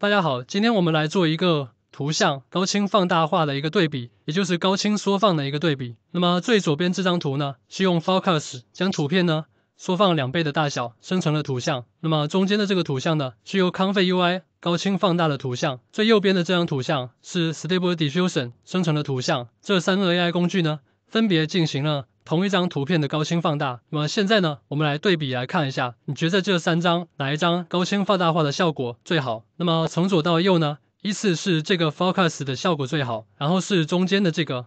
大家好，今天我们来做一个图像高清放大化的一个对比，也就是高清缩放的一个对比。那么最左边这张图呢，是用 Focus 将图片呢缩放两倍的大小生成了图像。那么中间的这个图像呢，是由 c o n f y UI 高清放大的图像。最右边的这张图像，是 Stable Diffusion 生成的图像。这三个 AI 工具呢，分别进行了。同一张图片的高清放大，那么现在呢，我们来对比来看一下，你觉得这三张哪一张高清放大画的效果最好？那么从左到右呢，依次是这个 Focus 的效果最好，然后是中间的这个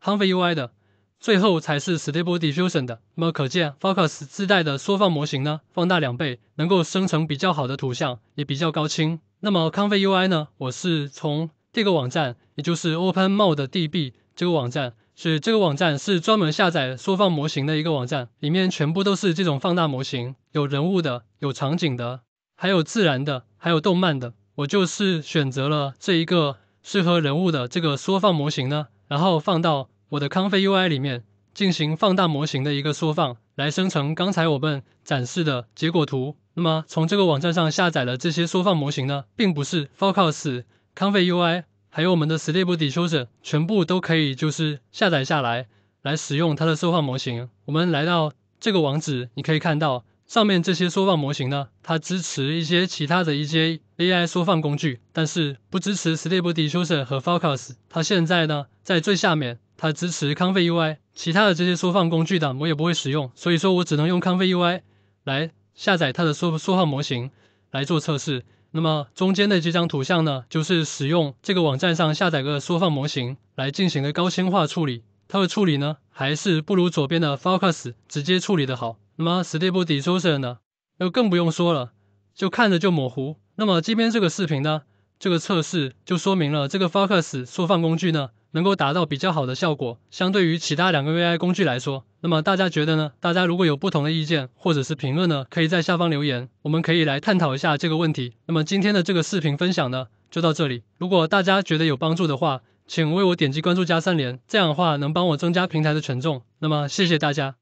康菲 m u i 的，最后才是 Stable Diffusion 的。那么可见，Focus 自带的缩放模型呢，放大两倍能够生成比较好的图像，也比较高清。那么 c o u i 呢，我是从这个网站，也就是 o p e n m o d e 的 DB 这个网站。是这个网站是专门下载缩放模型的一个网站，里面全部都是这种放大模型，有人物的、有场景的、还有自然的、还有动漫的。我就是选择了这一个适合人物的这个缩放模型呢，然后放到我的康菲 UI 里面进行放大模型的一个缩放，来生成刚才我们展示的结果图。那么从这个网站上下载的这些缩放模型呢，并不是 Focus 康菲 UI。还有我们的 Stable Diffusion 全部都可以，就是下载下来来使用它的缩放模型。我们来到这个网址，你可以看到上面这些缩放模型呢，它支持一些其他的一些 AI 缩放工具，但是不支持 Stable Diffusion 和 Focus。它现在呢在最下面，它支持 c o m f y UI，其他的这些缩放工具的我也不会使用，所以说我只能用 c o m f y UI 来下载它的缩缩放模型来做测试。那么中间的这张图像呢，就是使用这个网站上下载个缩放模型来进行的高清化处理。它的处理呢，还是不如左边的 Focus 直接处理的好。那么 s t e d i f f u s i o n 呢，就更不用说了，就看着就模糊。那么这边这个视频呢，这个测试就说明了这个 Focus 缩放工具呢。能够达到比较好的效果，相对于其他两个 AI 工具来说，那么大家觉得呢？大家如果有不同的意见或者是评论呢，可以在下方留言，我们可以来探讨一下这个问题。那么今天的这个视频分享呢，就到这里。如果大家觉得有帮助的话，请为我点击关注加三连，这样的话能帮我增加平台的权重。那么谢谢大家。